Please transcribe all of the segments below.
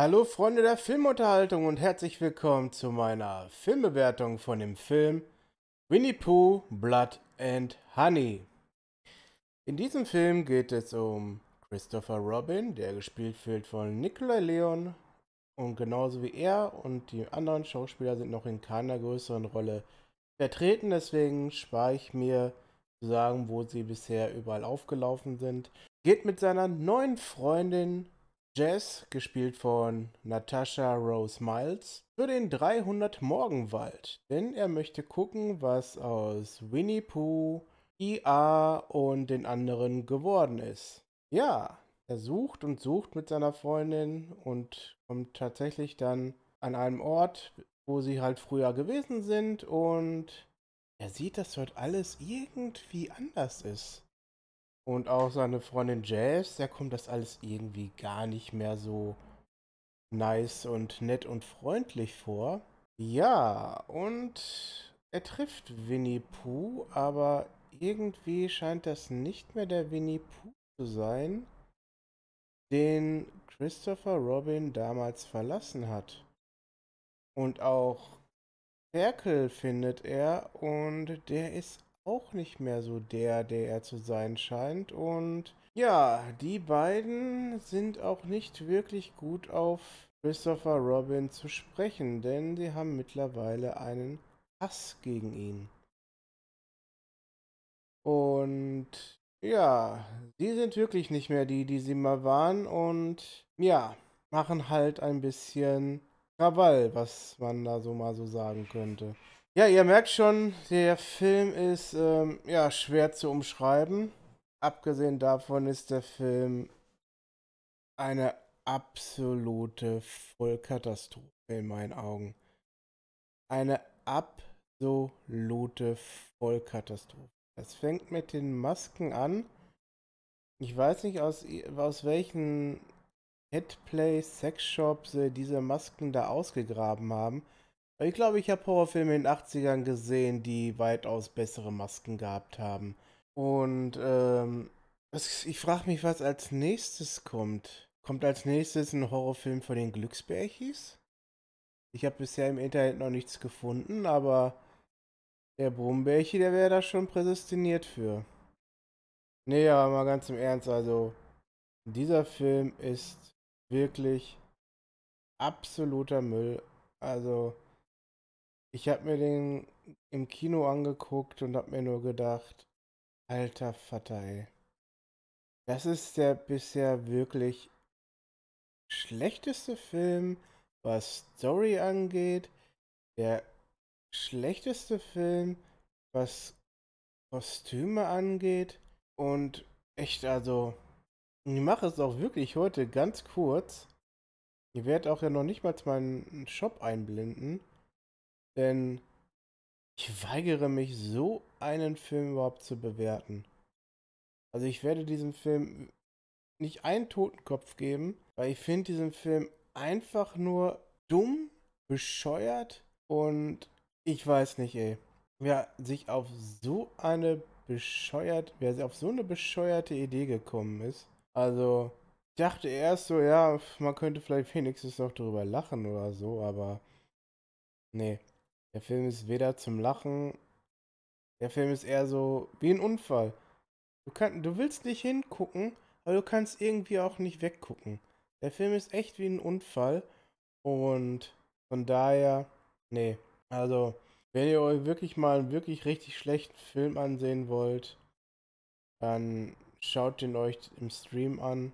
Hallo Freunde der Filmunterhaltung und herzlich willkommen zu meiner Filmbewertung von dem Film Winnie Pooh Blood and Honey. In diesem Film geht es um Christopher Robin, der gespielt wird von Nicola Leon und genauso wie er und die anderen Schauspieler sind noch in keiner größeren Rolle vertreten, deswegen spare ich mir zu sagen, wo sie bisher überall aufgelaufen sind. Geht mit seiner neuen Freundin Jazz, gespielt von Natasha Rose Miles, für den 300 Morgenwald, denn er möchte gucken, was aus Winnie Pooh, IA e und den anderen geworden ist. Ja, er sucht und sucht mit seiner Freundin und kommt tatsächlich dann an einem Ort, wo sie halt früher gewesen sind und er sieht, dass dort alles irgendwie anders ist und auch seine Freundin Jazz, da kommt das alles irgendwie gar nicht mehr so nice und nett und freundlich vor. Ja, und er trifft Winnie Pooh, aber irgendwie scheint das nicht mehr der Winnie Pooh zu sein, den Christopher Robin damals verlassen hat. Und auch Ferkel findet er und der ist auch nicht mehr so der, der er zu sein scheint. Und ja, die beiden sind auch nicht wirklich gut auf Christopher Robin zu sprechen, denn sie haben mittlerweile einen Hass gegen ihn. Und ja, sie sind wirklich nicht mehr die, die sie mal waren und ja, machen halt ein bisschen Krawall, was man da so mal so sagen könnte. Ja, ihr merkt schon, der Film ist ähm, ja, schwer zu umschreiben. Abgesehen davon ist der Film eine absolute Vollkatastrophe in meinen Augen. Eine absolute Vollkatastrophe. Es fängt mit den Masken an. Ich weiß nicht, aus, aus welchen Headplay Sexshop sie äh, diese Masken da ausgegraben haben. Ich glaube, ich habe Horrorfilme in den 80ern gesehen, die weitaus bessere Masken gehabt haben. Und ähm, ich frage mich, was als nächstes kommt. Kommt als nächstes ein Horrorfilm von den Glücksbärchis? Ich habe bisher im Internet noch nichts gefunden, aber der Brummbärchi, der wäre da schon prädestiniert für. Nee, aber mal ganz im Ernst, also dieser Film ist wirklich absoluter Müll. Also, ich habe mir den im Kino angeguckt und habe mir nur gedacht, alter Vater, ey. Das ist der bisher wirklich schlechteste Film, was Story angeht. Der schlechteste Film, was Kostüme angeht. Und echt, also, ich mache es auch wirklich heute ganz kurz. Ihr werdet auch ja noch nicht mal meinen Shop einblenden. Denn ich weigere mich, so einen Film überhaupt zu bewerten. Also ich werde diesem Film nicht einen Totenkopf geben, weil ich finde diesen Film einfach nur dumm, bescheuert und ich weiß nicht, ey. Wer sich auf so eine bescheuert, wer auf so eine bescheuerte Idee gekommen ist. Also, ich dachte erst so, ja, man könnte vielleicht wenigstens noch drüber lachen oder so, aber nee. Der Film ist weder zum Lachen. Der Film ist eher so wie ein Unfall. Du, kann, du willst nicht hingucken, aber du kannst irgendwie auch nicht weggucken. Der Film ist echt wie ein Unfall. Und von daher, nee. Also, wenn ihr euch wirklich mal einen wirklich richtig schlechten Film ansehen wollt, dann schaut den euch im Stream an.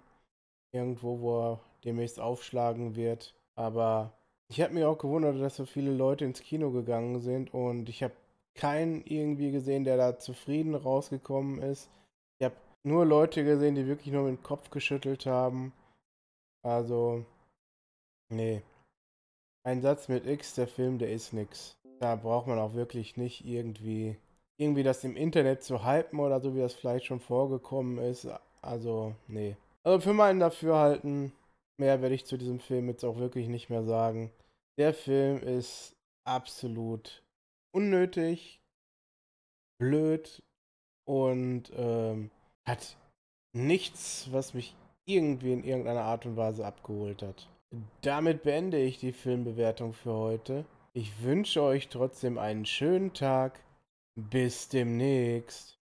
Irgendwo, wo er demnächst aufschlagen wird. Aber ich habe mich auch gewundert, dass so viele Leute ins Kino gegangen sind und ich habe keinen irgendwie gesehen, der da zufrieden rausgekommen ist. Ich habe nur Leute gesehen, die wirklich nur mit dem Kopf geschüttelt haben. Also, nee. Ein Satz mit X, der Film, der ist nix. Da braucht man auch wirklich nicht irgendwie, irgendwie das im Internet zu hypen oder so, wie das vielleicht schon vorgekommen ist. Also, nee. Also für meinen Dafürhalten, mehr werde ich zu diesem Film jetzt auch wirklich nicht mehr sagen. Der Film ist absolut unnötig, blöd und ähm, hat nichts, was mich irgendwie in irgendeiner Art und Weise abgeholt hat. Damit beende ich die Filmbewertung für heute. Ich wünsche euch trotzdem einen schönen Tag. Bis demnächst.